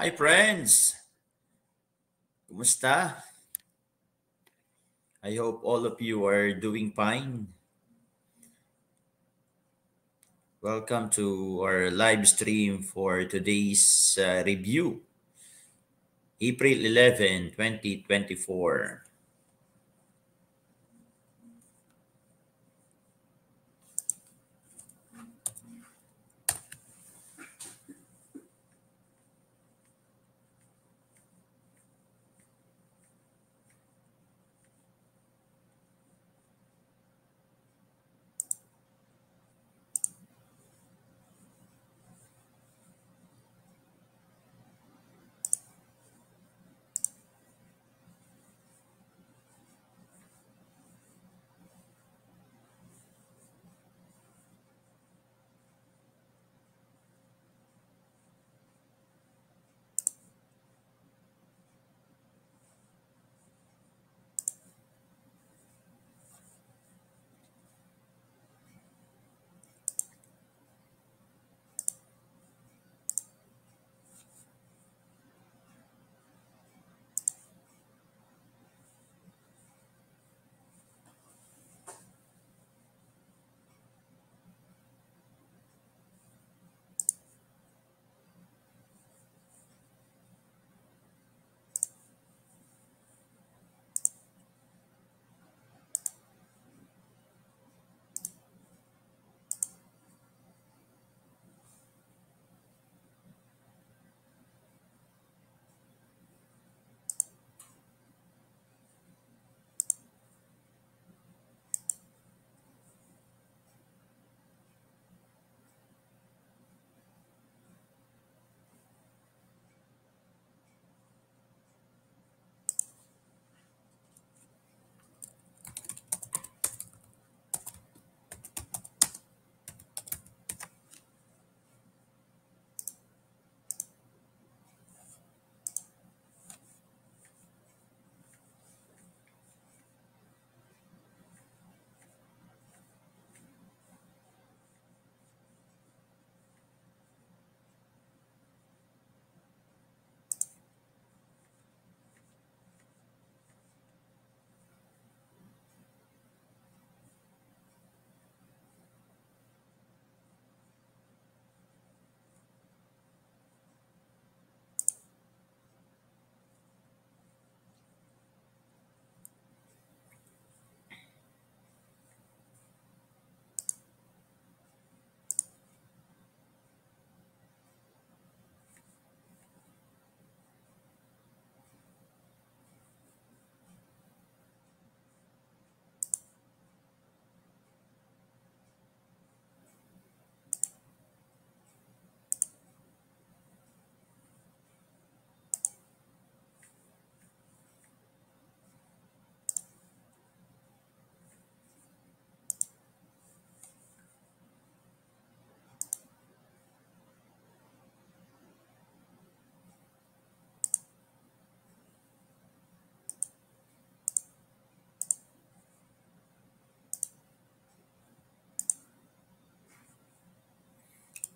Hi friends! Kumusta? I hope all of you are doing fine. Welcome to our live stream for today's uh, review. April 11, 2024.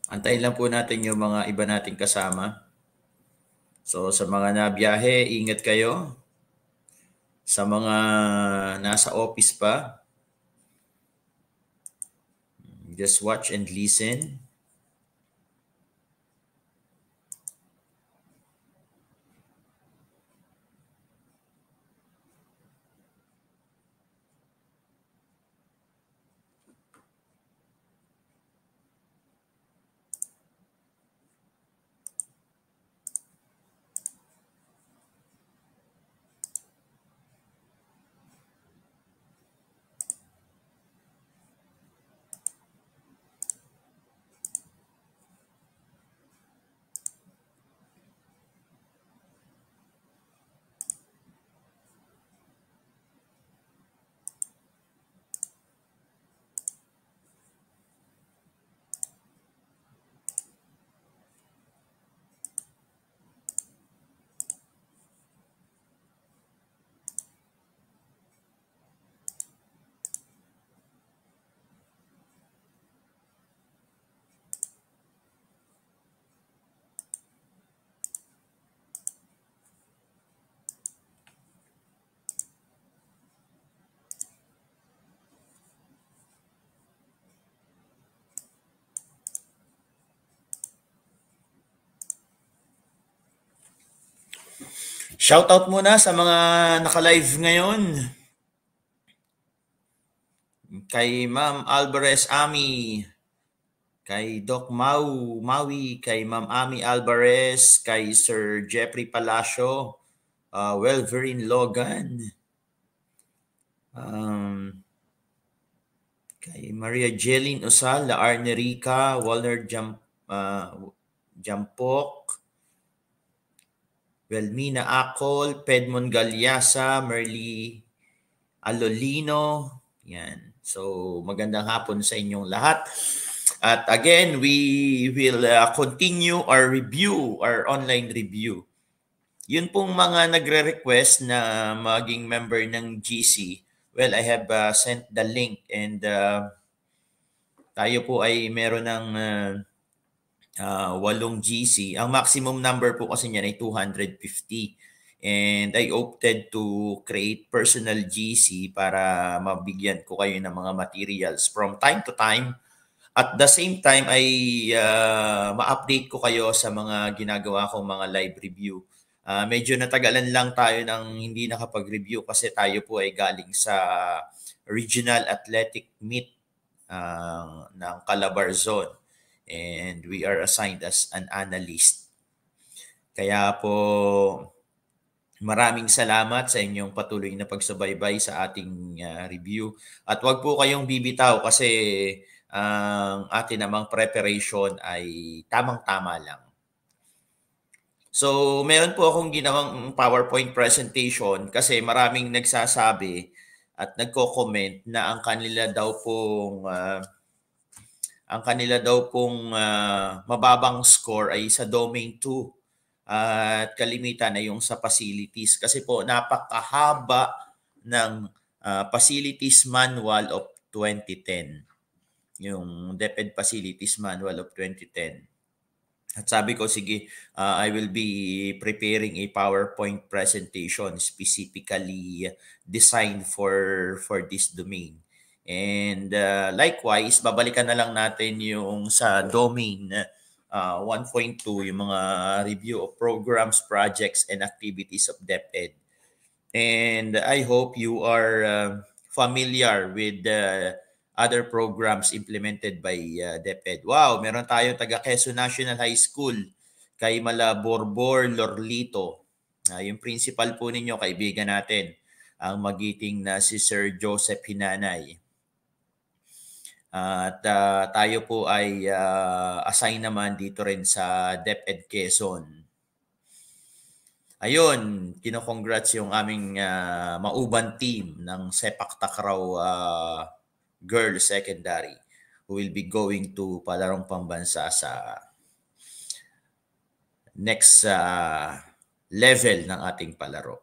Antayin lang po natin yung mga iba nating kasama. So sa mga nabiyahe, ingat kayo. Sa mga nasa office pa, just watch and listen. Shoutout muna sa mga naka-live ngayon. Kay Ma'am Alvarez Ami, kay Doc Mau Maui, kay Ma'am Ami Alvarez, kay Sir Jeffrey Palacio, uh, Welverin Logan, um, kay Maria Jeline Osal, La Arnerica, Walner Jam, uh, Jampok, Belmina Acol, Pedmon Galyasa, Merly Alolino. Yan. So magandang hapon sa inyong lahat. At again, we will uh, continue our review, our online review. Yun pong mga nagre-request na maging member ng GC. Well, I have uh, sent the link and uh, tayo po ay meron ng uh, uh, walong GC. Ang maximum number po kasi niyan ay 250. And I opted to create personal GC para mabigyan ko kayo ng mga materials from time to time. At the same time ay uh, ma-update ko kayo sa mga ginagawa kong mga live review. Uh, medyo natagalan lang tayo ng hindi nakapag-review kasi tayo po ay galing sa Regional Athletic Meet uh, ng Calabarzon and we are assigned as an analyst. Kaya po maraming salamat sa inyong patuloy na pagsubaybay sa ating uh, review at wag po kayong bibitaw kasi ang uh, atin namang preparation ay tamang-tama lang. So, meron po akong ginawang PowerPoint presentation kasi maraming nagsasabi at nagko-comment na ang kanila daw pong uh, ang kanila daw pong uh, mababang score ay sa domain 2 uh, at kalimitan ay yung sa facilities kasi po napakahaba ng uh, facilities manual of 2010 yung DepEd facilities manual of 2010 at sabi ko sige uh, I will be preparing a PowerPoint presentation specifically designed for for this domain And uh, likewise, babalikan na lang natin yung sa domain uh, 1.2, yung mga review of programs, projects, and activities of DepEd. And I hope you are uh, familiar with the uh, other programs implemented by uh, DepEd. Wow, meron tayo taga Quezon National High School kay Mala Borbor Lorlito. Uh, yung principal po ninyo, kaibigan natin, ang magiting na si Sir Joseph Hinanay. At uh, tayo po ay uh, assign naman dito rin sa DepEd Quezon. Ayun, kinokongrats yung aming uh, mauban team ng Sepak Takraw uh, Girls Secondary who will be going to Palarong Pambansa sa next uh, level ng ating palaro.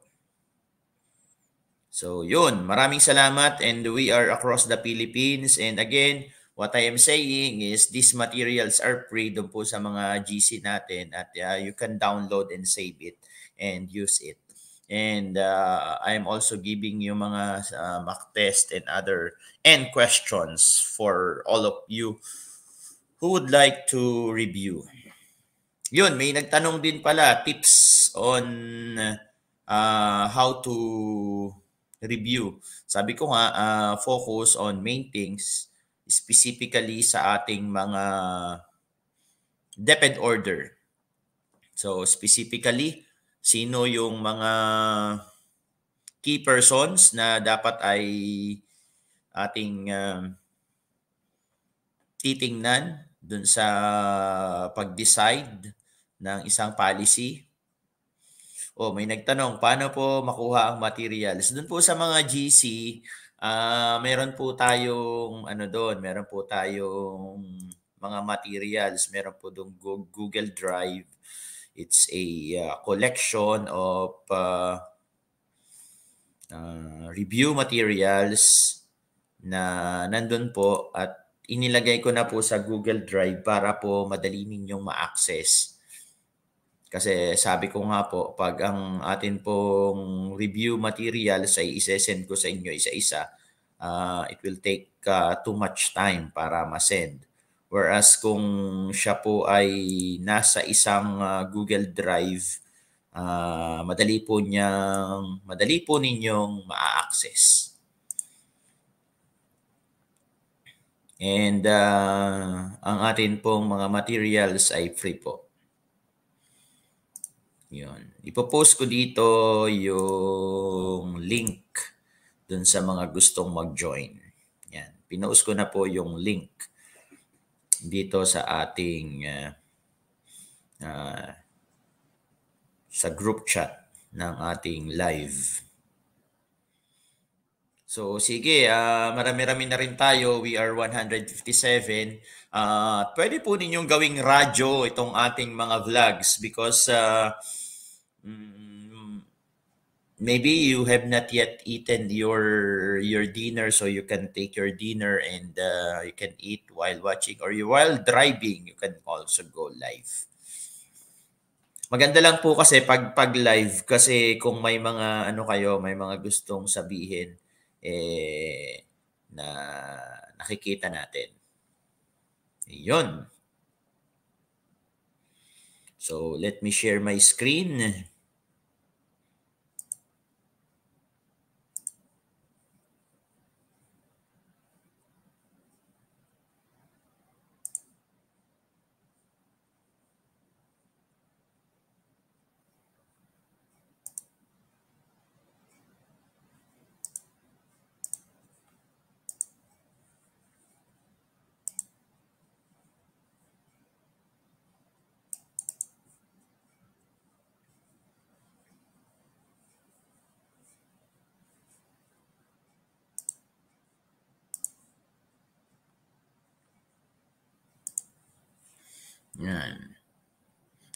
So yun, maraming salamat and we are across the Philippines and again, what I am saying is these materials are free doon po sa mga GC natin at uh, you can download and save it and use it. And uh, I am also giving you mga uh, mock test and other end questions for all of you who would like to review. Yun, may nagtanong din pala tips on uh, how to review. Sabi ko nga, uh, focus on main things, specifically sa ating mga depend order. So specifically, sino yung mga key persons na dapat ay ating uh, titingnan dun sa pag-decide ng isang policy Oh, may nagtanong, paano po makuha ang materials? Doon po sa mga GC, uh, ah, meron po tayong ano doon, meron po tayong mga materials, meron po doon Google Drive. It's a uh, collection of uh, uh, review materials na nandun po at inilagay ko na po sa Google Drive para po madali ninyong ma-access kasi sabi ko nga po, pag ang atin pong review materials ay isesend ko sa inyo isa-isa, uh, it will take uh, too much time para masend. Whereas kung siya po ay nasa isang uh, Google Drive, uh, madali po niyang, madali po ninyong ma-access. And uh, ang atin pong mga materials ay free po. Yun. Ipo-post ko dito yung link dun sa mga gustong mag-join. Yan. Pinost ko na po yung link dito sa ating uh, uh, sa group chat ng ating live. So sige, uh, marami-rami na rin tayo. We are 157. Uh, pwede po ninyong gawing radyo itong ating mga vlogs because uh, Mm, maybe you have not yet eaten your your dinner so you can take your dinner and uh, you can eat while watching or you while driving you can also go live maganda lang po kasi pag pag live kasi kung may mga ano kayo may mga gustong sabihin eh na nakikita natin iyon so let me share my screen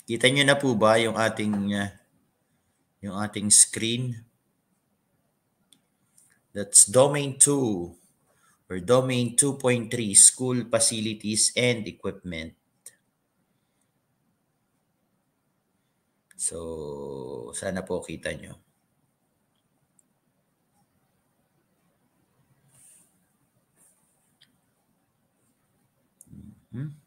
Kita nyo na po ba yung ating uh, yung ating screen? That's domain 2 or domain 2.3 school facilities and equipment. So, sana po kita nyo. Mm-hmm.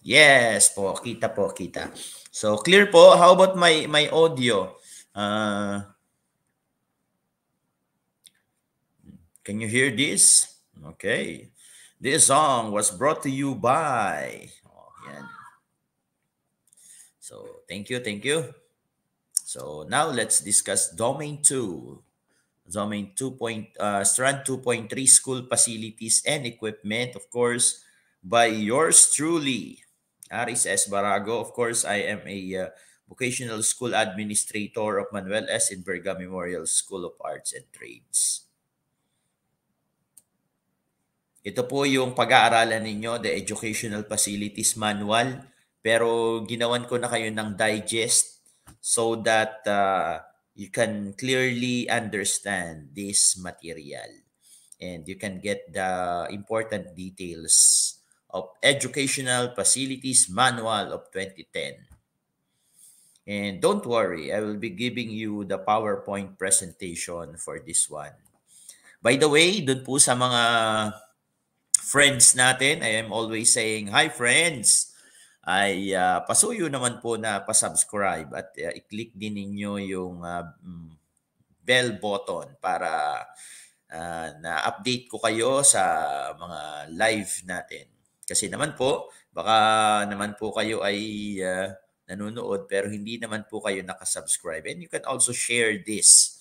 Yes po, kita po, kita. So clear po. How about my my audio? Uh, can you hear this? Okay. This song was brought to you by oh, yan. So, thank you, thank you. So, now let's discuss domain 2. Domain 2. Point, uh, strand 2.3 school facilities and equipment, of course, by yours truly. RSS Barago. Of course, I am a uh, vocational school administrator of Manuel S. Inverga Memorial School of Arts and Trades. Ito po yung pag-aaralan ninyo, the Educational Facilities Manual. Pero ginawan ko na kayo ng digest so that uh, you can clearly understand this material. And you can get the important details of Educational Facilities Manual of 2010. And don't worry, I will be giving you the PowerPoint presentation for this one. By the way, dun po sa mga friends natin, I am always saying, Hi friends! Ay uh, pasuyo naman po na pa-subscribe at uh, i-click din ninyo yung uh, mm, bell button para uh, na-update ko kayo sa mga live natin. Kasi naman po, baka naman po kayo ay uh, nanonood pero hindi naman po kayo nakasubscribe. And you can also share this.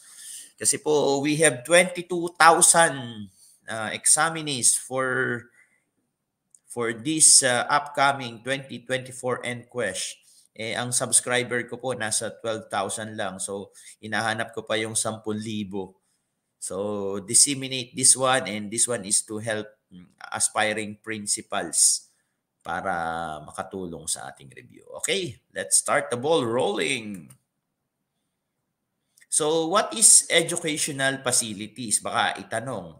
Kasi po, we have 22,000 uh, ah, examinees for for this uh, upcoming 2024 NQuest. Eh, ang subscriber ko po nasa 12,000 lang. So, inahanap ko pa yung 10,000. So, disseminate this one and this one is to help aspiring principals para makatulong sa ating review. Okay, let's start the ball rolling. So what is educational facilities? Baka itanong.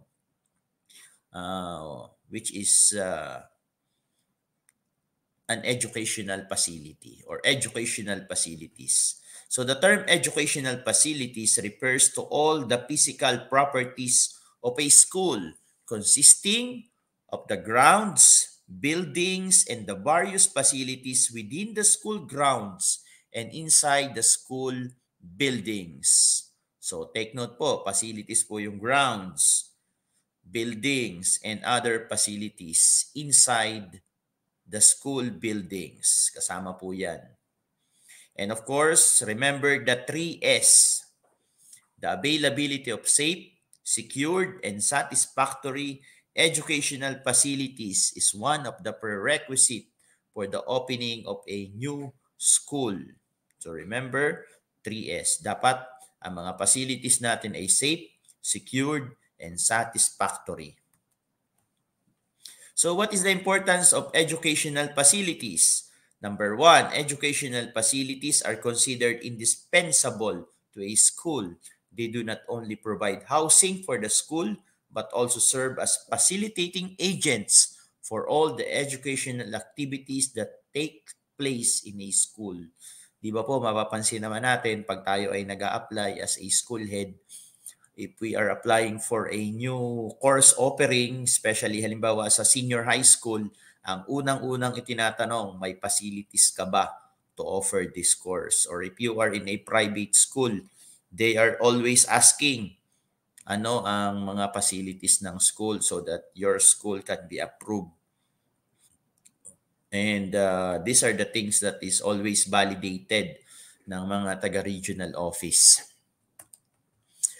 Uh, which is uh, an educational facility or educational facilities. So the term educational facilities refers to all the physical properties of a school consisting of the grounds, buildings, and the various facilities within the school grounds and inside the school buildings. So take note po, facilities po yung grounds, buildings, and other facilities inside the school buildings. Kasama po yan. And of course, remember the 3S. The availability of safe, secured, and satisfactory educational facilities is one of the prerequisite for the opening of a new school. So remember, 3S. Dapat ang mga facilities natin ay safe, secured, and satisfactory. So what is the importance of educational facilities? Number one, educational facilities are considered indispensable to a school They do not only provide housing for the school, but also serve as facilitating agents for all the educational activities that take place in a school. Di ba po, mapapansin naman natin pag tayo ay nag apply as a school head, if we are applying for a new course offering, especially halimbawa sa senior high school, ang unang-unang itinatanong, may facilities ka ba to offer this course? Or if you are in a private school, They are always asking ano ang mga facilities ng school so that your school can be approved. And uh, these are the things that is always validated ng mga taga-regional office.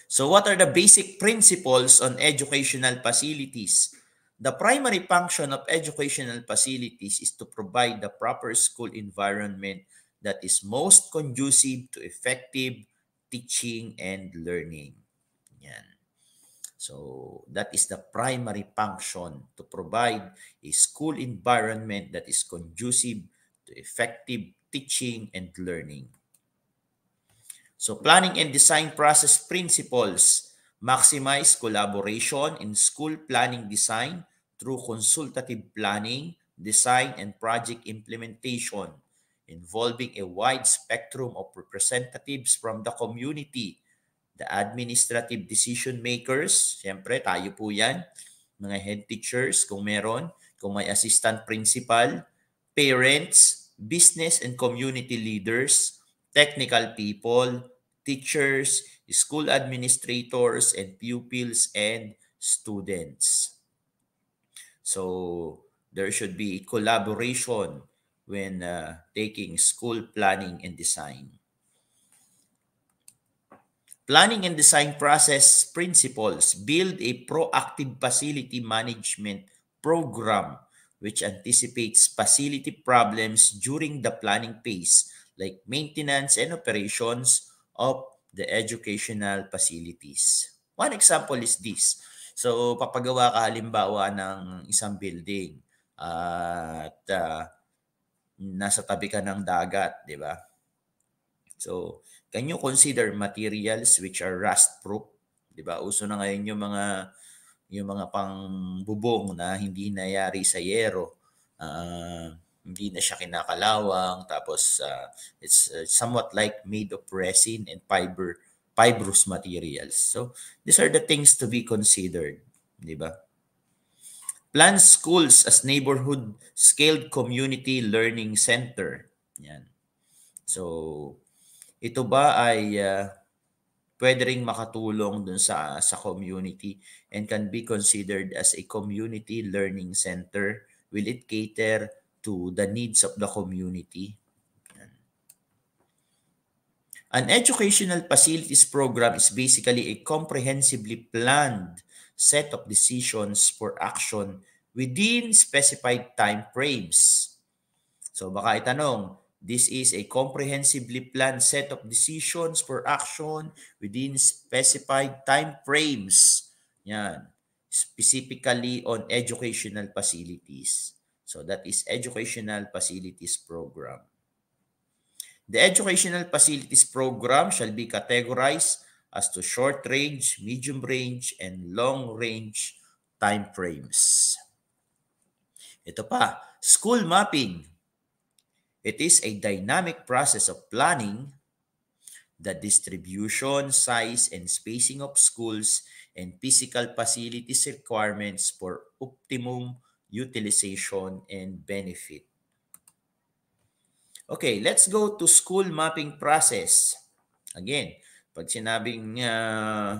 So what are the basic principles on educational facilities? The primary function of educational facilities is to provide the proper school environment that is most conducive to effective teaching and learning. Yan. So that is the primary function to provide a school environment that is conducive to effective teaching and learning. So planning and design process principles maximize collaboration in school planning design through consultative planning, design, and project implementation involving a wide spectrum of representatives from the community, the administrative decision makers, siyempre tayo po yan, mga head teachers kung meron, kung may assistant principal, parents, business and community leaders, technical people, teachers, school administrators, and pupils and students. So there should be collaboration when uh, taking school planning and design. Planning and design process principles build a proactive facility management program which anticipates facility problems during the planning phase like maintenance and operations of the educational facilities. One example is this. So papagawa ka halimbawa ng isang building at uh, nasa tabi ka ng dagat, di ba? So, can you consider materials which are rust proof? 'Di ba? Uso na ngayon yung mga yung mga pangbubong na hindi nayari sa yero. Uh, hindi na siya kinakalawang tapos uh, it's uh, somewhat like made of resin and fiber fibrous materials. So, these are the things to be considered, 'di ba? Plan schools as neighborhood scaled community learning center. Yan. So, ito ba ay uh, pwede ring makatulong dun sa sa community and can be considered as a community learning center? Will it cater to the needs of the community? An educational facilities program is basically a comprehensively planned set of decisions for action within specified time frames. So baka itanong, this is a comprehensively planned set of decisions for action within specified time frames. Yan. Specifically on educational facilities. So that is Educational Facilities Program. The Educational Facilities Program shall be categorized as to short range, medium range, and long range time frames. Ito pa, school mapping. It is a dynamic process of planning the distribution, size, and spacing of schools and physical facilities requirements for optimum utilization and benefit. Okay, let's go to school mapping process. Again, Pag sinabing uh,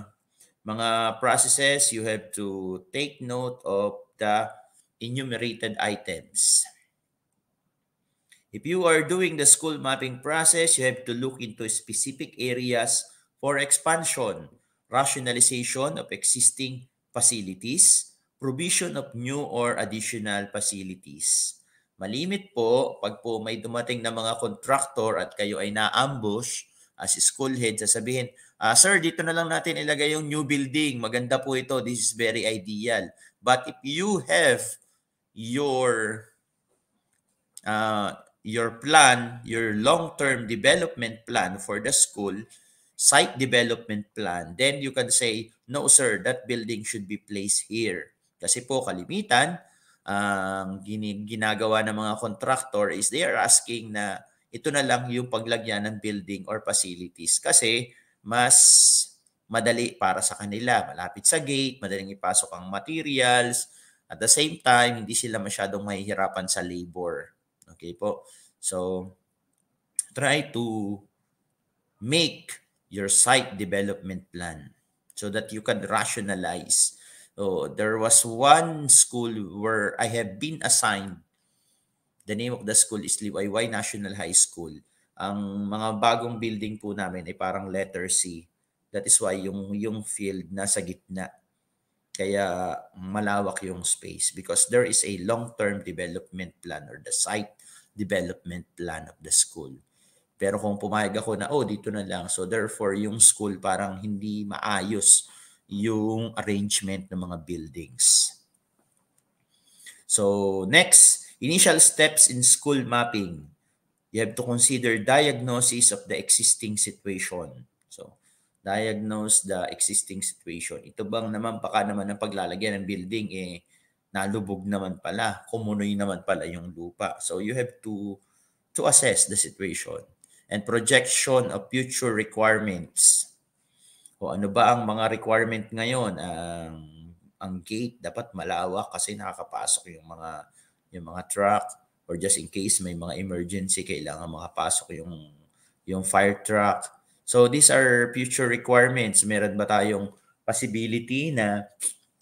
mga processes, you have to take note of the enumerated items. If you are doing the school mapping process, you have to look into specific areas for expansion, rationalization of existing facilities, provision of new or additional facilities. Malimit po pag po may dumating na mga contractor at kayo ay na-ambush, as ah, school head, sasabihin, uh, sir, dito na lang natin ilagay yung new building. Maganda po ito. This is very ideal. But if you have your uh, your plan, your long-term development plan for the school, site development plan, then you can say, no sir, that building should be placed here. Kasi po kalimitan, ang uh, ginagawa ng mga contractor is they are asking na ito na lang yung paglagyan ng building or facilities kasi mas madali para sa kanila. Malapit sa gate, madaling ipasok ang materials. At the same time, hindi sila masyadong mahihirapan sa labor. Okay po? So, try to make your site development plan so that you can rationalize. So, oh, there was one school where I have been assigned The name of the school is Liwayway National High School. Ang mga bagong building po namin ay parang letter C. That is why yung, yung field nasa gitna. Kaya malawak yung space because there is a long-term development plan or the site development plan of the school. Pero kung pumayag ako na, oh, dito na lang. So therefore, yung school parang hindi maayos yung arrangement ng mga buildings. So next, Initial steps in school mapping. You have to consider diagnosis of the existing situation. So, diagnose the existing situation. Ito bang naman, baka naman ang paglalagyan ng building, eh, nalubog naman pala, kumunoy naman pala yung lupa. So, you have to to assess the situation and projection of future requirements. O ano ba ang mga requirement ngayon? Ang, ang gate dapat malawak kasi nakakapasok yung mga yung mga truck, or just in case may mga emergency, kailangan makapasok yung, yung fire truck. So these are future requirements. Meron ba tayong possibility na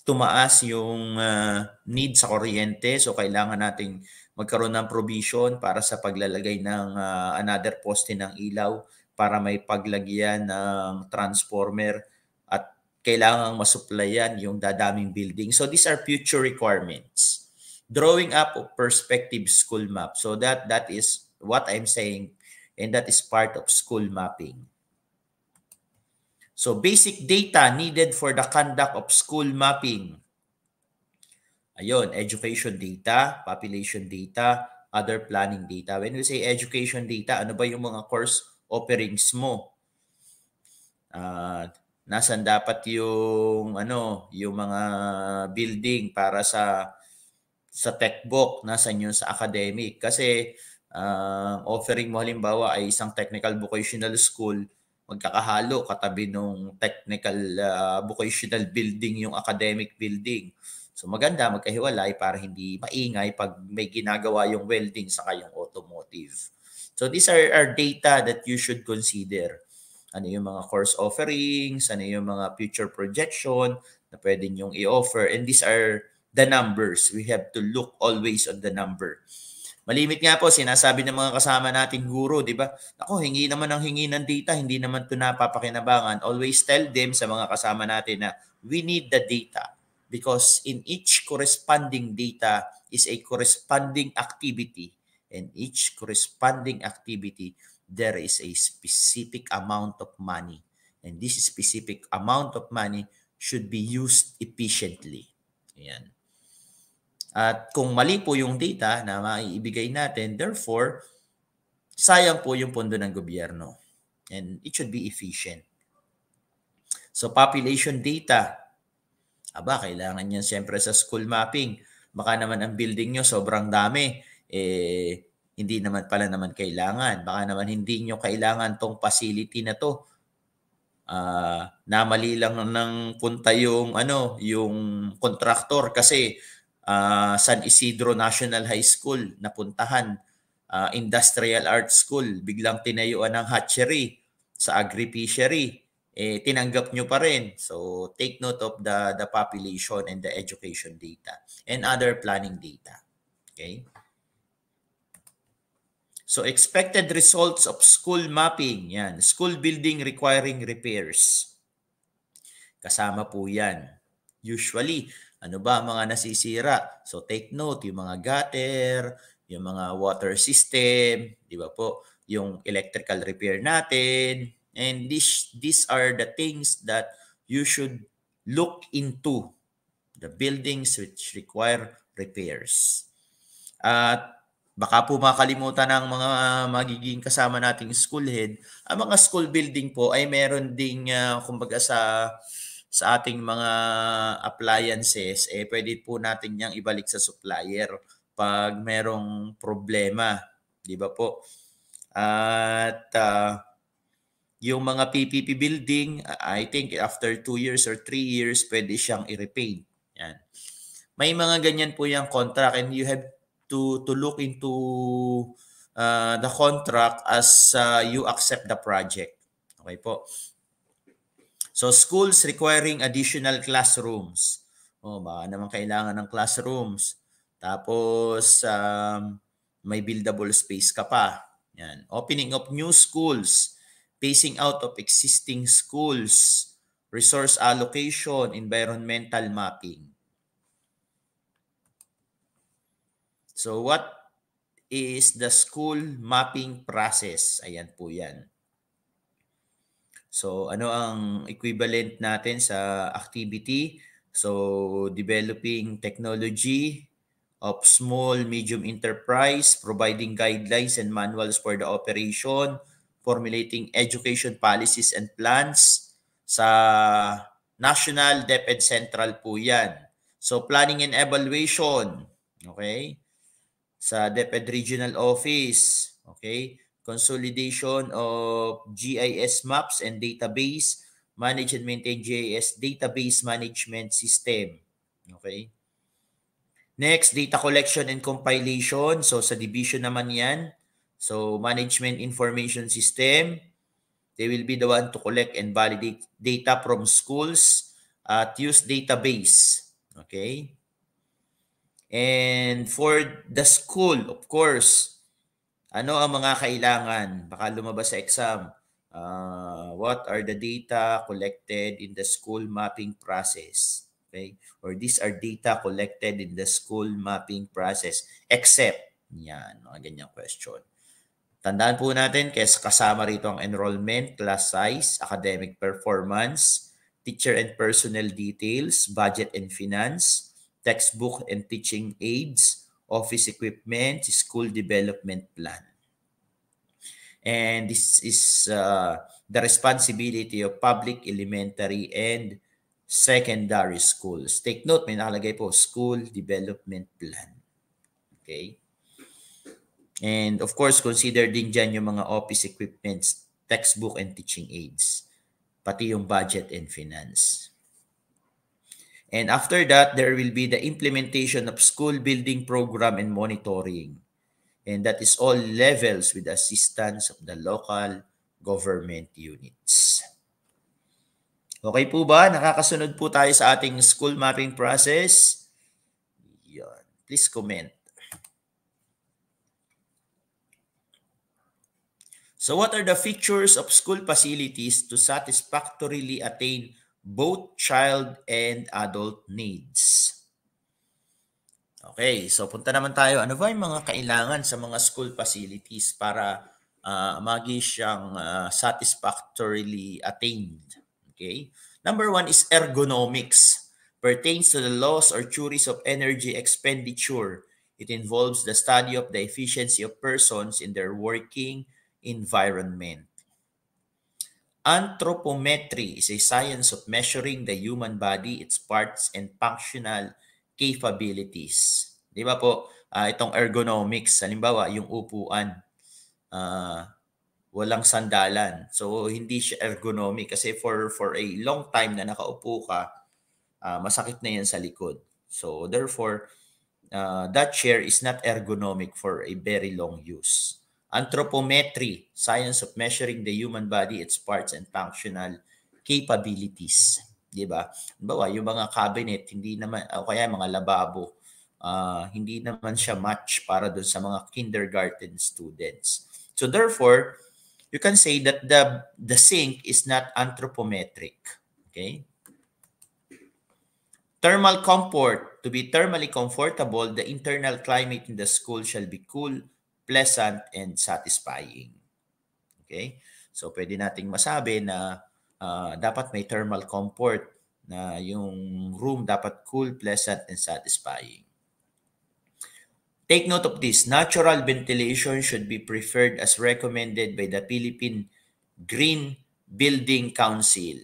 tumaas yung uh, need sa kuryente? So kailangan nating magkaroon ng provision para sa paglalagay ng uh, another poste ng ilaw para may paglagyan ng transformer at kailangan masuplayan yung dadaming building. So these are future requirements drawing up of perspective school map. So that that is what I'm saying and that is part of school mapping. So basic data needed for the conduct of school mapping. Ayun, education data, population data, other planning data. When we say education data, ano ba yung mga course offerings mo? Uh, nasan dapat yung ano, yung mga building para sa sa textbook, nasan yun sa academic. Kasi uh, offering mo halimbawa ay isang technical vocational school, magkakahalo katabi nung technical uh, vocational building yung academic building. So maganda magkahiwalay para hindi maingay pag may ginagawa yung welding sa kayong automotive. So these are, our data that you should consider. Ano yung mga course offerings, ano yung mga future projection na pwede nyong i-offer. And these are the numbers. We have to look always on the number. Malimit nga po, sinasabi ng mga kasama nating guro, di ba? Ako, hingi naman ang hingi ng data, hindi naman ito napapakinabangan. Always tell them sa mga kasama natin na we need the data because in each corresponding data is a corresponding activity and each corresponding activity there is a specific amount of money and this specific amount of money should be used efficiently. Ayan. At kung mali po yung data na maiibigay natin, therefore, sayang po yung pondo ng gobyerno. And it should be efficient. So population data, aba, kailangan yan siyempre sa school mapping. Baka naman ang building nyo sobrang dami. Eh, hindi naman pala naman kailangan. Baka naman hindi nyo kailangan tong facility na to. Uh, ah, namali lang ng punta yung ano yung contractor kasi uh, San Isidro National High School napuntahan, uh, ah, Industrial Arts School, biglang tinayuan ng hatchery sa agri-fishery, eh, tinanggap nyo pa rin. So take note of the, the population and the education data and other planning data. Okay? So expected results of school mapping, yan. School building requiring repairs. Kasama po yan. Usually, ano ba mga nasisira? So take note, yung mga gutter, yung mga water system, di ba po? Yung electrical repair natin. And this, these are the things that you should look into. The buildings which require repairs. At baka po makalimutan ng mga magiging kasama nating school head, ang mga school building po ay meron ding uh, kumbaga sa sa ating mga appliances, eh pwede po natin yang ibalik sa supplier pag merong problema, 'di ba po? At uh, yung mga PPP building, I think after 2 years or 3 years pwede siyang i-repaint. Yan. May mga ganyan po yung contract and you have to to look into uh, the contract as uh, you accept the project. Okay po. So schools requiring additional classrooms. O oh, baka naman kailangan ng classrooms. Tapos um, may buildable space ka pa. Yan. Opening up new schools, phasing out of existing schools, resource allocation, environmental mapping. So what is the school mapping process? Ayan po yan. So ano ang equivalent natin sa activity? So developing technology of small medium enterprise, providing guidelines and manuals for the operation, formulating education policies and plans sa National DepEd Central po 'yan. So planning and evaluation, okay? Sa DepEd Regional Office, okay? consolidation of GIS maps and database, manage and maintain GIS database management system. Okay? Next, data collection and compilation. So sa division naman yan. So management information system. They will be the one to collect and validate data from schools at use database. Okay? And for the school, of course, ano ang mga kailangan? Baka lumabas sa exam. Uh, what are the data collected in the school mapping process? Okay? Or these are data collected in the school mapping process except, yan, mga ganyang question. Tandaan po natin, kasi kasama rito ang enrollment, class size, academic performance, teacher and personnel details, budget and finance, textbook and teaching aids, office equipment, school development plan. And this is uh, the responsibility of public elementary and secondary schools. Take note, may nakalagay po, school development plan. Okay? And of course, consider din dyan yung mga office equipments, textbook and teaching aids, pati yung budget and finance. And after that, there will be the implementation of school building program and monitoring. And that is all levels with assistance of the local government units. Okay po ba? Nakakasunod po tayo sa ating school mapping process. Yan. Please comment. So what are the features of school facilities to satisfactorily attain both child and adult needs. Okay, so punta naman tayo. Ano ba yung mga kailangan sa mga school facilities para uh, magi siyang uh, satisfactorily attained? Okay? Number one is ergonomics. Pertains to the laws or theories of energy expenditure. It involves the study of the efficiency of persons in their working environment. Anthropometry is a science of measuring the human body, its parts, and functional capabilities. Di ba po? Uh, itong ergonomics, halimbawa, yung upuan, uh, walang sandalan. So, hindi siya ergonomic kasi for, for a long time na nakaupo ka, uh, masakit na yan sa likod. So, therefore, uh, that chair is not ergonomic for a very long use. Anthropometry, science of measuring the human body, its parts and functional capabilities. Di ba? Bawa, yung mga cabinet, hindi naman, o kaya mga lababo, uh, hindi naman siya match para doon sa mga kindergarten students. So therefore, you can say that the, the sink is not anthropometric. Okay? Thermal comfort. To be thermally comfortable, the internal climate in the school shall be cool, pleasant and satisfying. Okay? So pwede nating masabi na uh, dapat may thermal comfort na yung room dapat cool, pleasant, and satisfying. Take note of this. Natural ventilation should be preferred as recommended by the Philippine Green Building Council.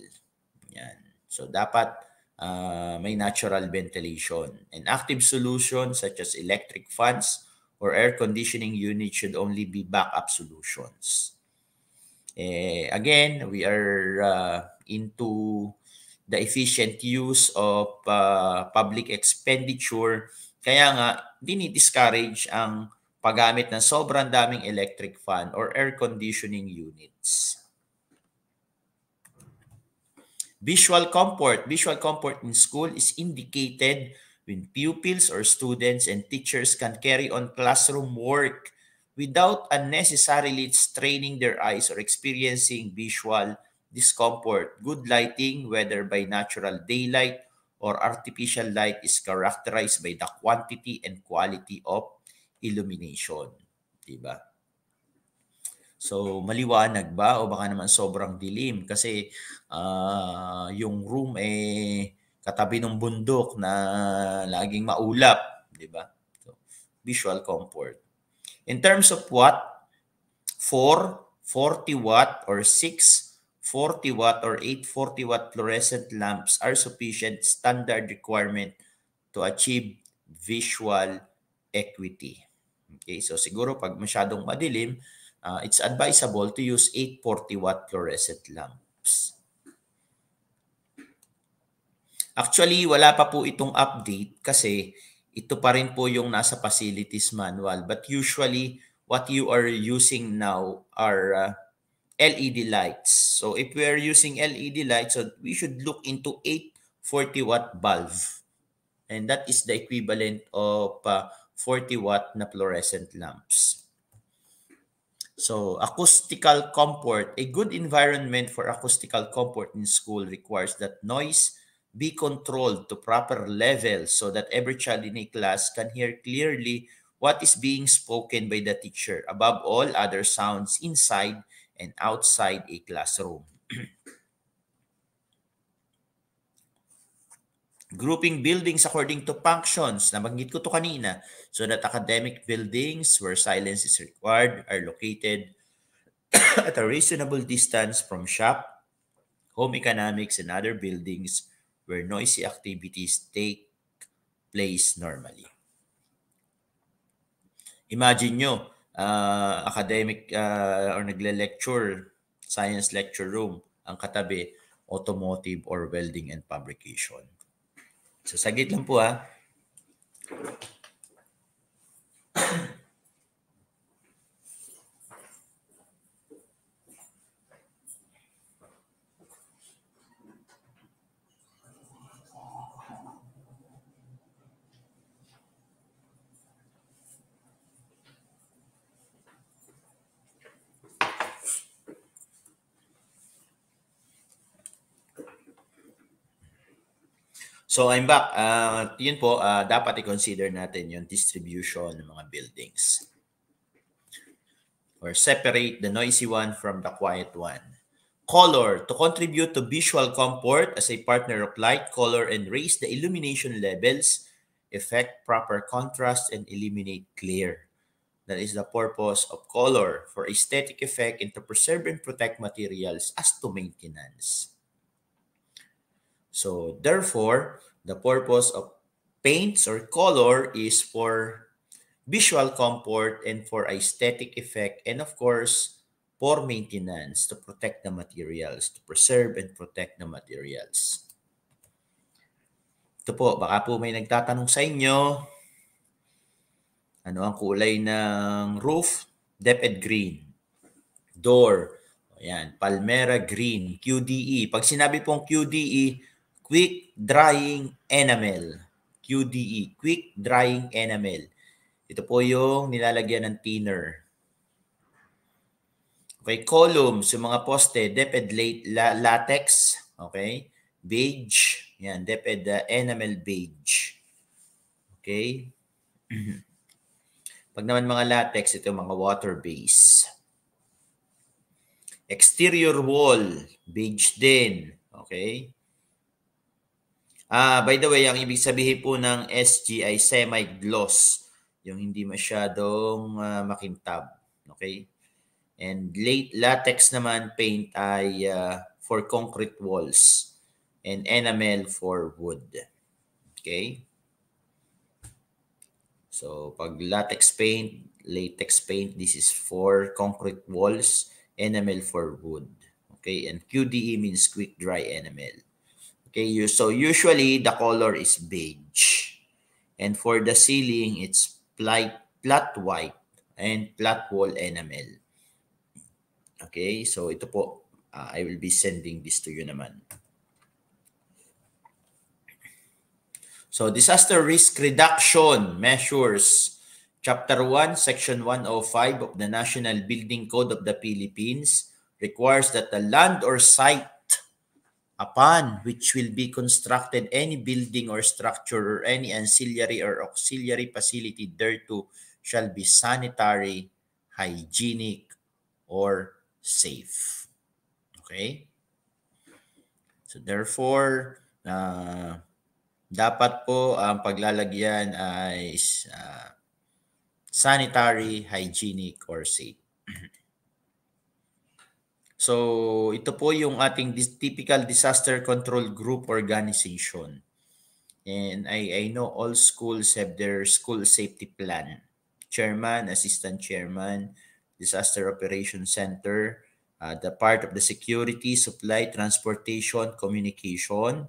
Yan. So dapat uh, may natural ventilation. And active solution such as electric fans or air conditioning unit should only be backup solutions. Eh, again, we are uh, into the efficient use of uh, public expenditure. Kaya nga, dinidiscourage ang paggamit ng sobrang daming electric fan or air conditioning units. Visual comfort. Visual comfort in school is indicated when pupils or students and teachers can carry on classroom work without unnecessarily straining their eyes or experiencing visual discomfort. Good lighting, whether by natural daylight or artificial light, is characterized by the quantity and quality of illumination. Diba? So, maliwanag ba o baka naman sobrang dilim? Kasi uh, yung room eh katabi ng bundok na laging maulap, di ba? So, visual comfort. In terms of what? 4, 40 watt or 6, 40 watt or 840 watt fluorescent lamps are sufficient standard requirement to achieve visual equity. Okay, so siguro pag masyadong madilim, uh, it's advisable to use 840 watt fluorescent lamps. Actually, wala pa po itong update kasi ito pa rin po yung nasa facilities manual. But usually, what you are using now are uh, LED lights. So if we are using LED lights, so we should look into 840 watt bulb. And that is the equivalent of uh, 40 watt na fluorescent lamps. So, acoustical comfort. A good environment for acoustical comfort in school requires that noise, be controlled to proper level so that every child in a class can hear clearly what is being spoken by the teacher, above all other sounds inside and outside a classroom. Grouping buildings according to functions, nabanggit ko to kanina, so that academic buildings where silence is required are located at a reasonable distance from shop, home economics, and other buildings where noisy activities take place normally. Imagine nyo, uh, academic uh, or nagle-lecture, science lecture room, ang katabi, automotive or welding and fabrication. So, saglit lang po ha. Ah. So I'm back. Uh, yun po, uh, dapat i-consider natin yung distribution ng mga buildings. Or separate the noisy one from the quiet one. Color, to contribute to visual comfort as a partner of light, color, and raise the illumination levels, effect proper contrast, and eliminate clear. That is the purpose of color for aesthetic effect and to preserve and protect materials as to maintenance. So therefore, the purpose of paints or color is for visual comfort and for aesthetic effect and of course for maintenance to protect the materials, to preserve and protect the materials. Ito po, baka po may nagtatanong sa inyo, ano ang kulay ng roof? Deped green. Door, ayan, palmera green, QDE. Pag sinabi pong QDE, Quick Drying Enamel. QDE, Quick Drying Enamel. Ito po yung nilalagyan ng thinner. Okay, columns, yung mga poste, deped latex, okay? Beige, yan, deped uh, enamel beige. Okay? Pag naman mga latex, ito mga water base. Exterior wall, beige din. Okay? Ah, by the way, ang ibig sabihin po ng SG ay semi-gloss, yung hindi masyadong uh, makintab. Okay? And late latex naman paint ay uh, for concrete walls and enamel for wood. Okay? So, pag latex paint, latex paint, this is for concrete walls, enamel for wood. Okay? And QDE means quick dry enamel. Okay, you, so usually the color is beige. And for the ceiling, it's light, flat white and flat wall enamel. Okay, so ito po, uh, I will be sending this to you naman. So disaster risk reduction measures. Chapter 1, Section 105 of the National Building Code of the Philippines requires that the land or site upon which will be constructed any building or structure or any ancillary or auxiliary facility thereto shall be sanitary, hygienic, or safe. Okay? So therefore, uh, dapat po ang paglalagyan ay uh, sanitary, hygienic, or safe. So ito po yung ating typical disaster control group organization. And I, I know all schools have their school safety plan. Chairman, assistant chairman, disaster operation center, uh, the part of the security, supply, transportation, communication.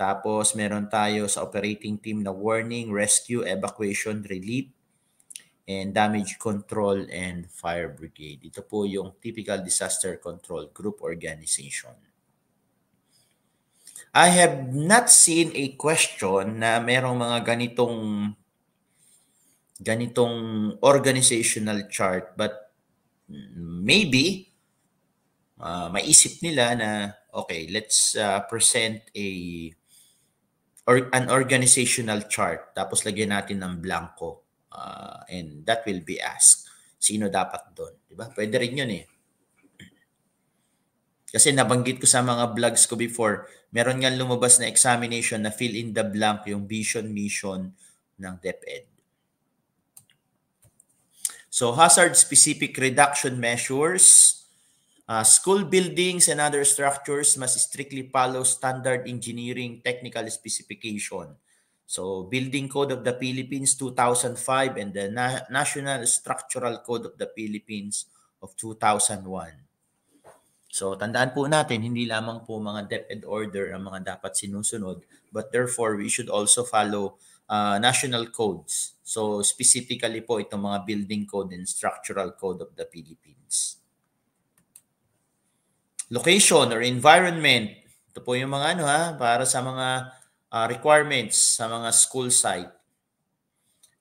Tapos meron tayo sa operating team na warning, rescue, evacuation, relief and damage control and fire brigade. Ito po yung typical disaster control group organization. I have not seen a question na merong mga ganitong ganitong organizational chart but maybe uh, maisip nila na okay, let's uh, present a or an organizational chart tapos lagyan natin ng blanco Uh, and that will be asked. Sino dapat doon? di ba Pwede rin yun eh. Kasi nabanggit ko sa mga vlogs ko before, meron nga lumabas na examination na fill in the blank yung vision mission ng DepEd. So hazard specific reduction measures, uh, school buildings and other structures must strictly follow standard engineering technical specification So Building Code of the Philippines 2005 and the Na- National Structural Code of the Philippines of 2001. So tandaan po natin, hindi lamang po mga DepEd order ang mga dapat sinusunod, but therefore we should also follow uh, national codes. So specifically po itong mga building code and structural code of the Philippines. Location or environment. Ito po yung mga ano ha, para sa mga uh, requirements sa mga school site.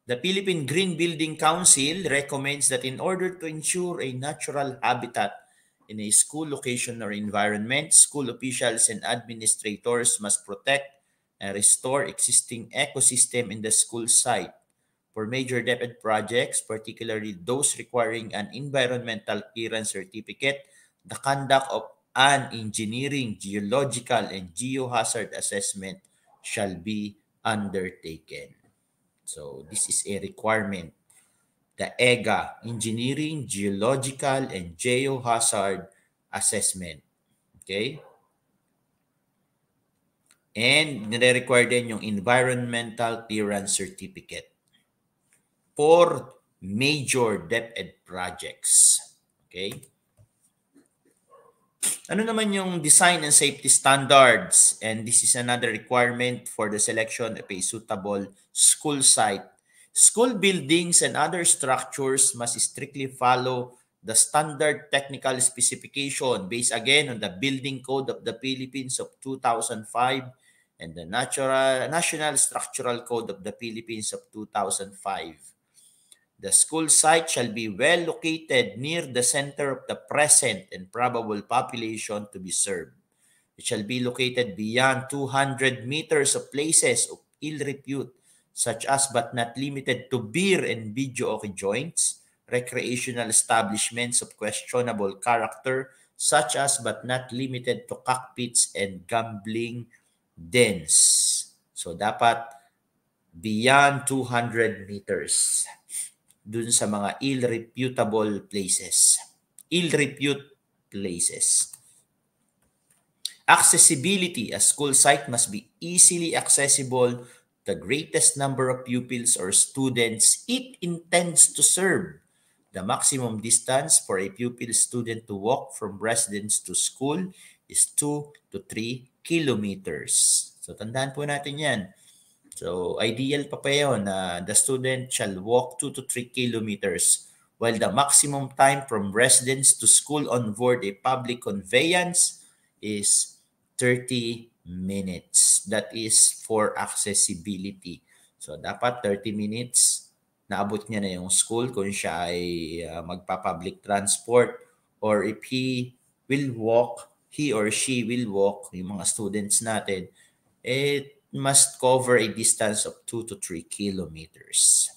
The Philippine Green Building Council recommends that in order to ensure a natural habitat in a school location or environment, school officials and administrators must protect and restore existing ecosystem in the school site. For major DepEd projects, particularly those requiring an environmental clearance certificate, the conduct of an engineering, geological, and geohazard assessment shall be undertaken. So this is a requirement. The EGA, Engineering, Geological, and Geohazard Assessment. Okay? And nire-require din yung Environmental Clearance Certificate for major DepEd projects. Okay? Ano naman yung design and safety standards? And this is another requirement for the selection of a suitable school site. School buildings and other structures must strictly follow the standard technical specification based again on the building code of the Philippines of 2005 and the natural national structural code of the Philippines of 2005 The school site shall be well located near the center of the present and probable population to be served. It shall be located beyond 200 meters of places of ill repute, such as but not limited to beer and video okay joints, recreational establishments of questionable character, such as but not limited to cockpits and gambling dens. So dapat beyond 200 meters dun sa mga ill-reputable places. Ill-repute places. Accessibility. A school site must be easily accessible the greatest number of pupils or students it intends to serve. The maximum distance for a pupil student to walk from residence to school is 2 to 3 kilometers. So tandaan po natin yan. So ideal pa pa yun na uh, the student shall walk 2 to 3 kilometers while the maximum time from residence to school on board a public conveyance is 30 minutes. That is for accessibility. So dapat 30 minutes naabot niya na yung school kung siya ay uh, magpa-public transport or if he will walk, he or she will walk, yung mga students natin, eh must cover a distance of 2 to 3 kilometers.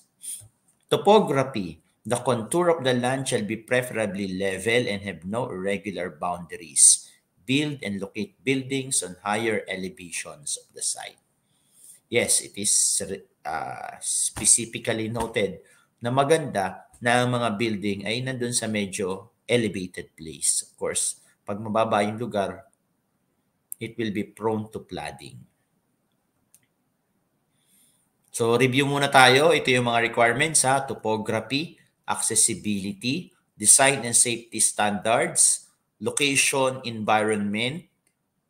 Topography. The contour of the land shall be preferably level and have no irregular boundaries. Build and locate buildings on higher elevations of the site. Yes, it is uh, specifically noted na maganda na ang mga building ay nandun sa medyo elevated place. Of course, pag mababa yung lugar, it will be prone to flooding. So review muna tayo. Ito yung mga requirements ha. Topography, accessibility, design and safety standards, location, environment.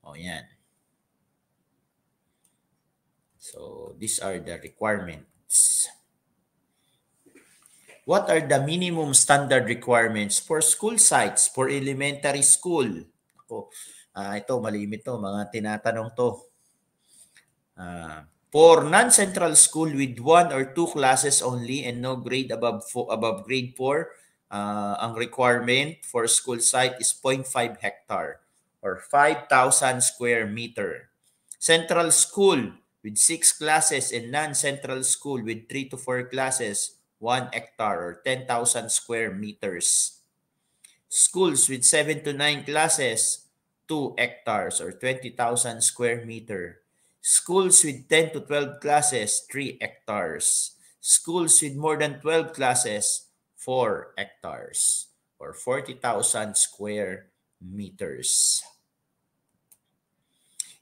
O oh, yan. So these are the requirements. What are the minimum standard requirements for school sites for elementary school? Ako, uh, ito malimit to, mga tinatanong to. Ah... For non-central school with one or two classes only and no grade above four, above grade 4, uh, ang requirement for school site is 0.5 hectare or 5,000 square meter. Central school with 6 classes and non-central school with 3 to 4 classes, 1 hectare or 10,000 square meters. Schools with 7 to 9 classes, 2 hectares or 20,000 square meter. Schools with 10 to 12 classes, 3 hectares. Schools with more than 12 classes, 4 hectares or 40,000 square meters.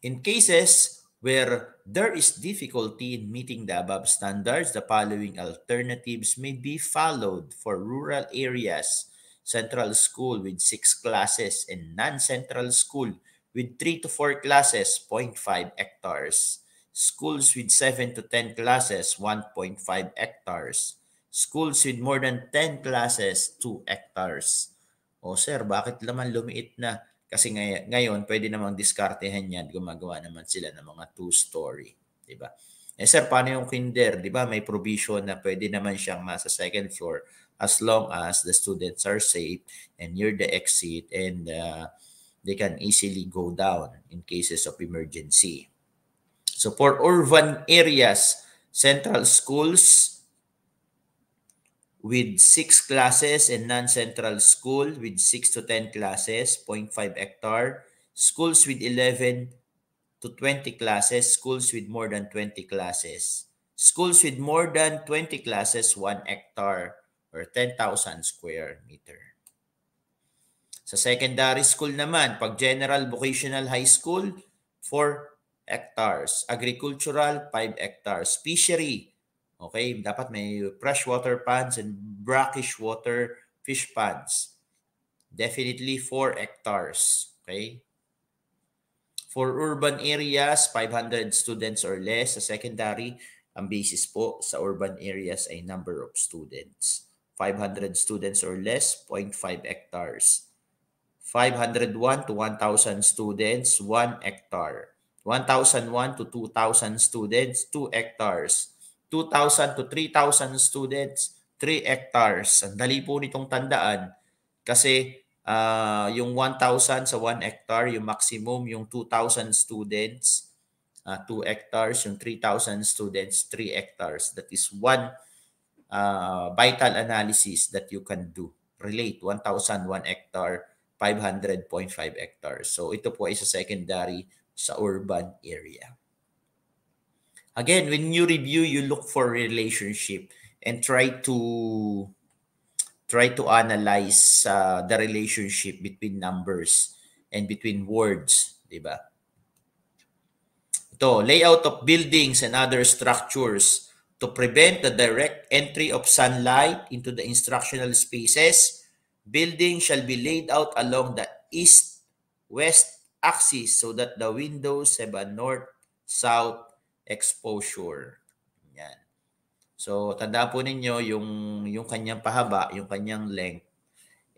In cases where there is difficulty in meeting the above standards, the following alternatives may be followed for rural areas. Central school with six classes and non-central school with 3 to 4 classes, 0.5 hectares. Schools with 7 to 10 classes, 1.5 hectares. Schools with more than 10 classes, 2 hectares. O oh, sir, bakit naman lumiit na? Kasi ngay- ngayon, pwede namang diskartehan yan. Gumagawa naman sila ng mga two-story. Diba? Eh sir, paano yung kinder? Di ba may provision na pwede naman siyang nasa second floor as long as the students are safe and near the exit and uh, they can easily go down in cases of emergency. So for urban areas, central schools with 6 classes and non-central school with 6 to 10 classes, 0.5 hectare, schools with 11 to 20 classes, schools with more than 20 classes. Schools with more than 20 classes, 1 hectare or 10,000 square meter. Sa secondary school naman, pag General Vocational High School, 4 hectares. Agricultural, 5 hectares. Fishery, okay, dapat may freshwater ponds and brackish water fish ponds. Definitely 4 hectares, okay? For urban areas, 500 students or less. Sa secondary, ang basis po sa urban areas ay number of students. 500 students or less, 0.5 hectares 501 to 1,000 students, 1 hectare. 1,001 to 2,000 students, 2 hectares. 2,000 to 3,000 students, 3 hectares. Ang dali po nitong tandaan kasi uh, yung 1,000 sa 1 hectare, yung maximum, yung 2,000 students, uh, ah, 2 hectares, yung 3,000 students, 3 hectares. That is one uh, vital analysis that you can do. Relate 1,000, 1 hectare, 500.5 hectares. So ito po ay sa secondary sa urban area. Again, when you review, you look for relationship and try to try to analyze uh, the relationship between numbers and between words, di ba? Ito, layout of buildings and other structures to prevent the direct entry of sunlight into the instructional spaces Building shall be laid out along the east-west axis so that the windows have a north-south exposure. Yan. So, tanda po ninyo yung, yung kanyang pahaba, yung kanyang length,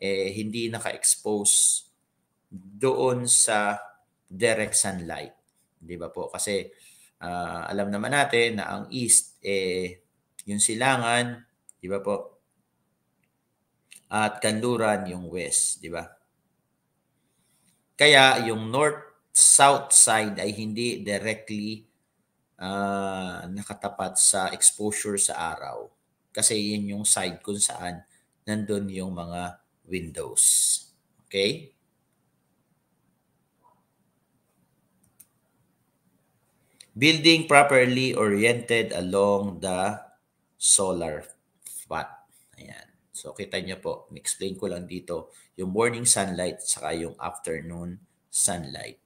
eh, hindi naka-expose doon sa direct sunlight. Di ba po? Kasi uh, alam naman natin na ang east, eh, yung silangan, di ba po, at Kanluran yung west, di ba? Kaya yung north-south side ay hindi directly uh, nakatapat sa exposure sa araw. Kasi yun yung side kung saan nandun yung mga windows. Okay? Building properly oriented along the solar path. Ayan. So kita niyo po, explain ko lang dito yung morning sunlight saka yung afternoon sunlight.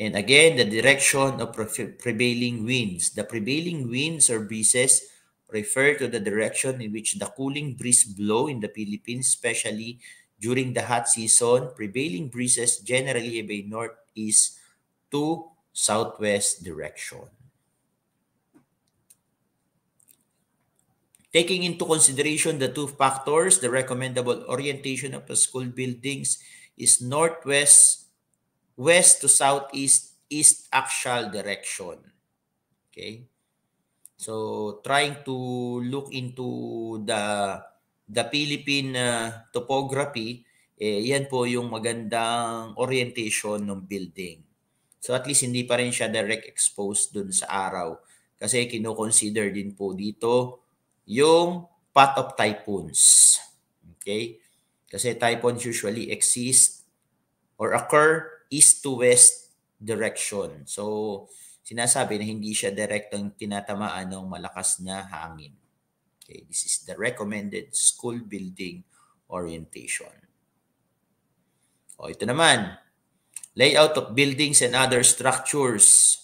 And again, the direction of prevailing winds. The prevailing winds or breezes refer to the direction in which the cooling breeze blow in the Philippines, especially during the hot season. Prevailing breezes generally have a northeast to southwest direction. Taking into consideration the two factors, the recommendable orientation of the school buildings is northwest, west to southeast, east axial direction. Okay? So trying to look into the the Philippine uh, topography, eh, yan po yung magandang orientation ng building. So at least hindi pa rin siya direct exposed dun sa araw. Kasi kinoconsider din po dito yung path of typhoons. Okay? Kasi typhoons usually exist or occur east to west direction. So, sinasabi na hindi siya direktang tinatamaan ng malakas na hangin. Okay, this is the recommended school building orientation. O, ito naman. Layout of buildings and other structures.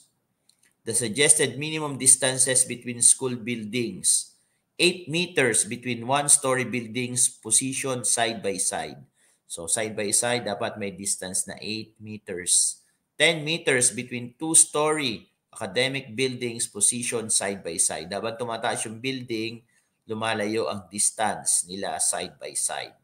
The suggested minimum distances between school buildings 8 meters between one-story buildings positioned side by side. So side by side, dapat may distance na 8 meters. 10 meters between two-story academic buildings positioned side by side. Dapat tumataas yung building, lumalayo ang distance nila side by side.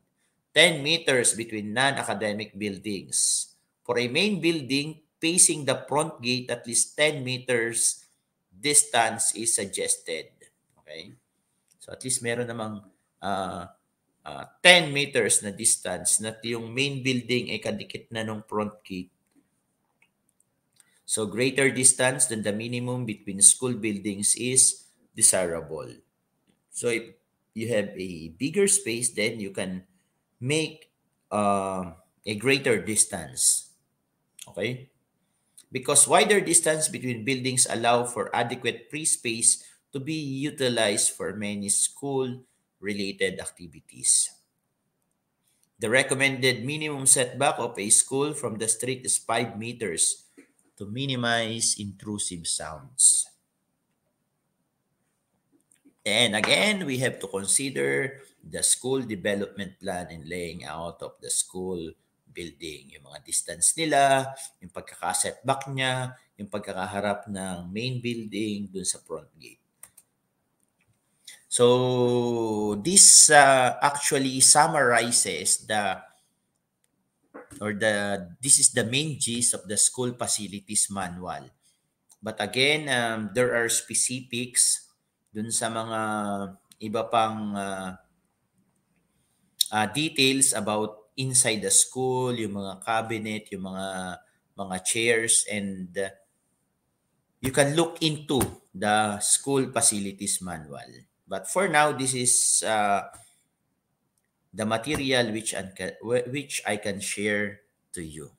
10 meters between non-academic buildings. For a main building, facing the front gate at least 10 meters distance is suggested. Okay? at least meron namang uh, uh, 10 meters na distance na yung main building ay kadikit na nung front gate. So greater distance than the minimum between school buildings is desirable. So if you have a bigger space, then you can make uh, a greater distance. Okay? Because wider distance between buildings allow for adequate free space to be utilized for many school-related activities. The recommended minimum setback of a school from the street is 5 meters to minimize intrusive sounds. And again, we have to consider the school development plan and laying out of the school building. Yung mga distance nila, yung pagkakasetback niya, yung pagkakaharap ng main building dun sa front gate. So this uh, actually summarizes the or the this is the main gist of the school facilities manual. But again, um, there are specifics dun sa mga iba pang uh, uh, details about inside the school, yung mga cabinet, yung mga mga chairs and uh, you can look into the school facilities manual. But for now, this is uh, the material which I can, which I can share to you.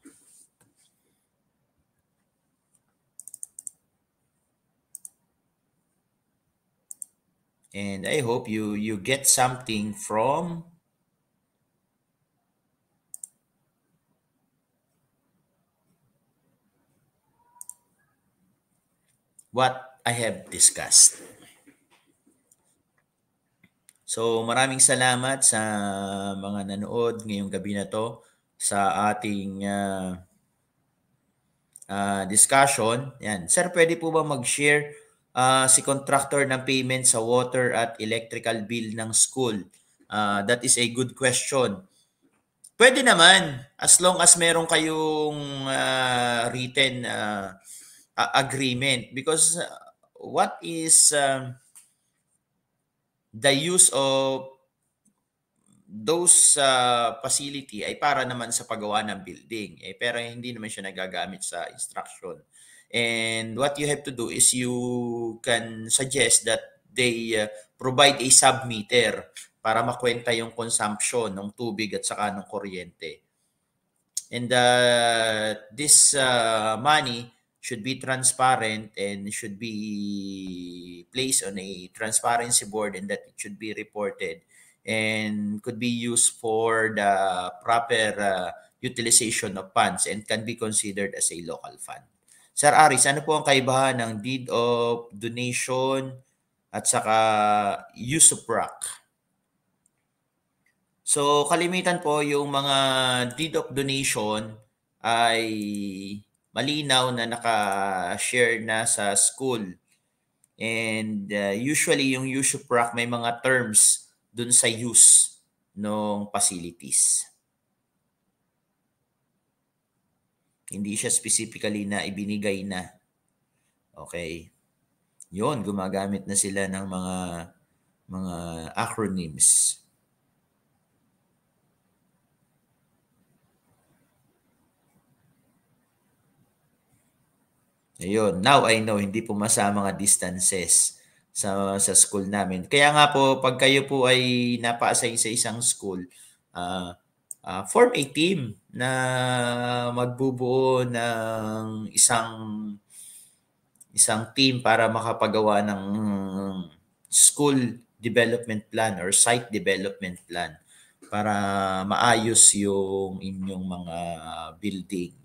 and I hope you you get something from what I have discussed. So maraming salamat sa mga nanood ngayong gabi na to sa ating uh, uh, discussion. Yan. Sir, pwede po ba mag-share uh, si contractor ng payment sa water at electrical bill ng school? Uh, that is a good question. Pwede naman as long as meron kayong uh, written uh, agreement because what is uh, the use of those uh, facility ay para naman sa paggawa ng building. Eh, pero hindi naman siya nagagamit sa instruction. And what you have to do is you can suggest that they uh, provide a submeter para makwenta yung consumption ng tubig at saka ng kuryente. And uh, this uh, money should be transparent and should be placed on a transparency board and that it should be reported and could be used for the proper uh, utilization of funds and can be considered as a local fund. Sir Aris, ano po ang kaibahan ng deed of donation at saka usufruct? So kalimitan po yung mga deed of donation ay malinaw na naka-share na sa school. And uh, usually yung usufruct may mga terms dun sa use ng facilities. Hindi siya specifically na ibinigay na. Okay. Yon, gumagamit na sila ng mga mga acronyms. Ayun. Now I know, hindi po masama mga distances sa, sa school namin. Kaya nga po, pag kayo po ay napa-assign sa isang school, uh, uh, form a team na magbubuo ng isang isang team para makapagawa ng school development plan or site development plan para maayos yung inyong mga building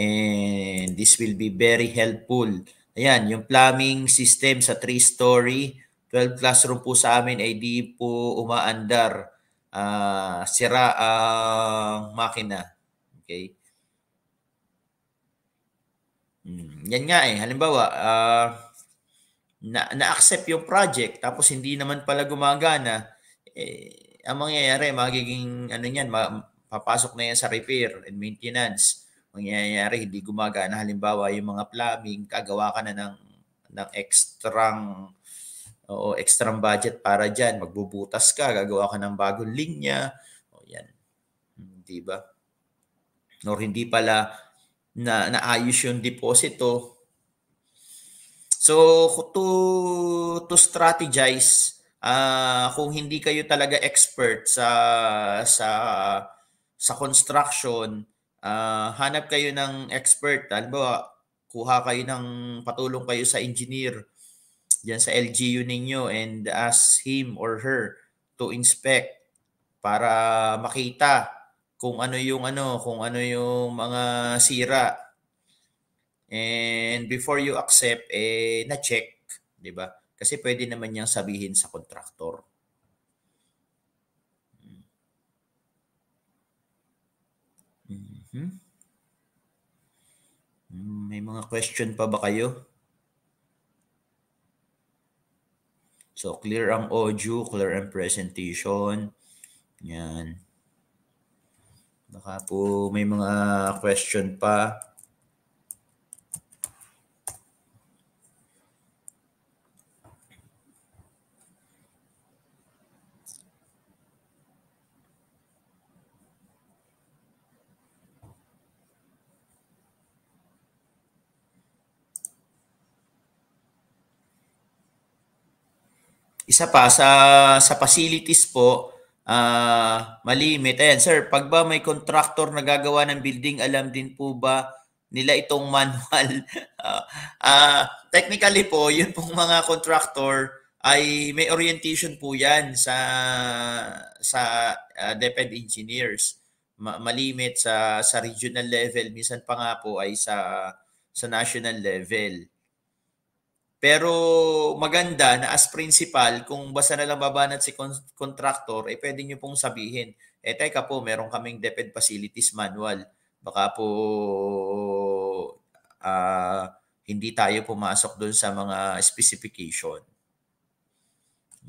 And this will be very helpful. Ayan, yung plumbing system sa 3 story 12 classroom po sa amin ay di po umaandar. Uh, sira ang uh, makina. Okay? Hmm. Yan nga eh. Halimbawa, uh, na, na-accept yung project tapos hindi naman pala gumagana, eh, ang mangyayari, magiging ano niyan, ma- papasok na yan sa repair and maintenance mangyayari, hindi gumagana. Halimbawa, yung mga plumbing, kagawa ka na ng, ng extrang o extra budget para dyan. Magbubutas ka, gagawa ka ng bagong linya. O yan. Di ba? Or hindi pala na naayos yung deposito. So, to, to strategize, uh, kung hindi kayo talaga expert sa sa sa construction, uh, hanap kayo ng expert. Halimbawa, kuha kayo ng patulong kayo sa engineer diyan sa LGU ninyo and ask him or her to inspect para makita kung ano yung ano, kung ano yung mga sira. And before you accept, eh, na-check, di ba? Kasi pwede naman niyang sabihin sa contractor. Mm-hmm. May mga question pa ba kayo? So, clear ang audio, clear ang presentation. Yan. Baka po may mga question pa. Isa pa, sa, sa facilities po, uh, ah, malimit. Ayan, sir, pag ba may contractor na gagawa ng building, alam din po ba nila itong manual? uh, technically po, yun pong mga contractor ay may orientation po yan sa sa uh, DepEd engineers malimit sa sa regional level minsan pa nga po ay sa sa national level pero maganda na as principal, kung basta na lang babanat si contractor, eh pwede nyo pong sabihin, eh teka po, meron kaming DepEd Facilities Manual. Baka po uh, hindi tayo pumasok doon sa mga specification.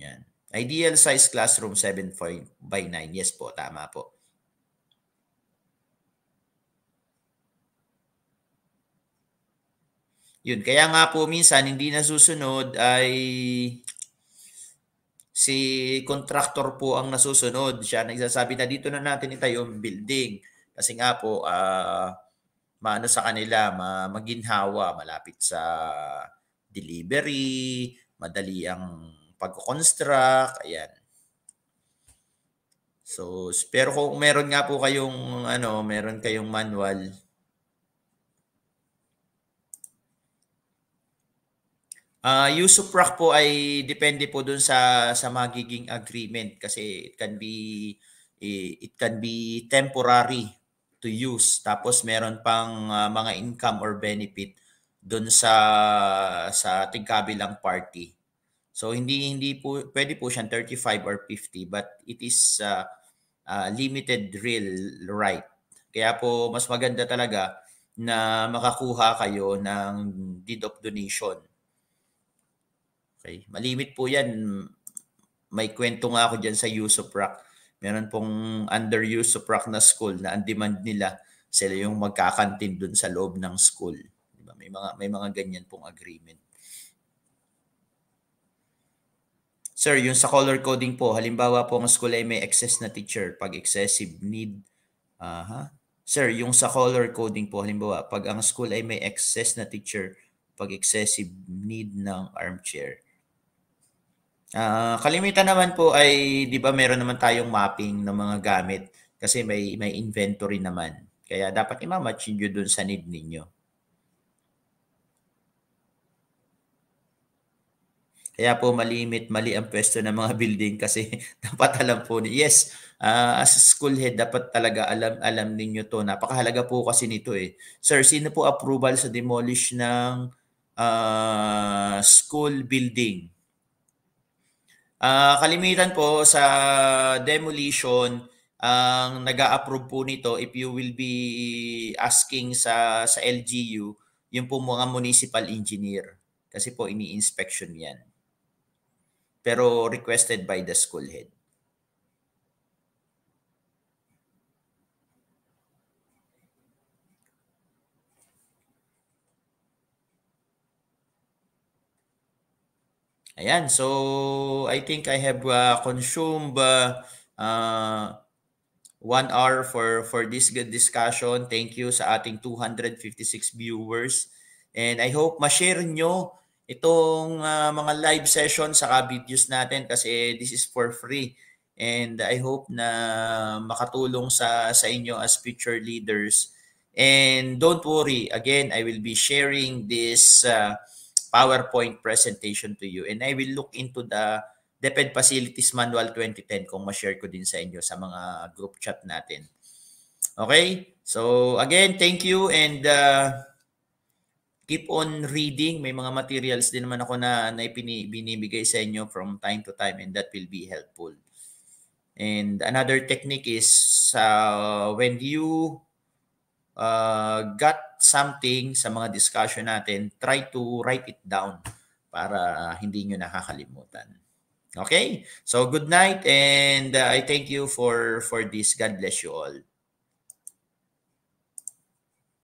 Yan. Ideal size classroom 7 by 9. Yes po, tama po. Yun, kaya nga po minsan hindi nasusunod ay si contractor po ang nasusunod. Siya nagsasabi na dito na natin itayo yung building. Kasi nga po, uh, maano sa kanila, ma maginhawa, malapit sa delivery, madali ang pag-construct, ayan. So, pero kung meron nga po kayong ano, meron kayong manual, Uh, ah, USUPRAC po ay depende po dun sa sa magiging agreement kasi it can be it can be temporary to use tapos meron pang uh, mga income or benefit doon sa sa tigkabilang party. So hindi hindi po pwede po siyang 35 or 50 but it is uh, uh, limited real right. Kaya po mas maganda talaga na makakuha kayo ng deed of donation Okay? Malimit po yan. May kwento nga ako dyan sa use of rock. Meron pong underuse of rock na school na ang demand nila sila yung magkakantin dun sa loob ng school. Diba? May mga may mga ganyan pong agreement. Sir, yung sa color coding po, halimbawa po ang school ay may excess na teacher pag excessive need. Aha. Uh-huh. Sir, yung sa color coding po, halimbawa, pag ang school ay may excess na teacher pag excessive need ng armchair. Ah, kalimitan naman po ay 'di ba meron naman tayong mapping ng mga gamit kasi may may inventory naman. Kaya dapat i-match niyo dun sa need ninyo. Kaya po malimit, mali ang pwesto ng mga building kasi dapat alam po ni yes, uh, as school head dapat talaga alam alam ninyo to. Napakahalaga po kasi nito eh. Sir, sino po approval sa demolish ng uh, school building? Uh, kalimitan po sa demolition, ang uh, nag-a-approve po nito if you will be asking sa sa LGU, yung po mga municipal engineer. Kasi po ini-inspection yan. Pero requested by the school head. Ayan, so I think I have uh, consumed uh, uh, one hour for, for this good discussion. Thank you sa ating 256 viewers. And I hope ma-share nyo itong uh, mga live session sa videos natin kasi this is for free. And I hope na makatulong sa, sa inyo as future leaders. And don't worry, again, I will be sharing this uh, PowerPoint presentation to you. And I will look into the DepEd Facilities Manual 2010 kung ma-share ko din sa inyo sa mga group chat natin. Okay? So again, thank you and uh, keep on reading. May mga materials din naman ako na, na binibigay sa inyo from time to time and that will be helpful. And another technique is uh, when you uh, got something sa mga discussion natin, try to write it down para hindi nyo nakakalimutan. Okay? So good night and uh, I thank you for for this. God bless you all.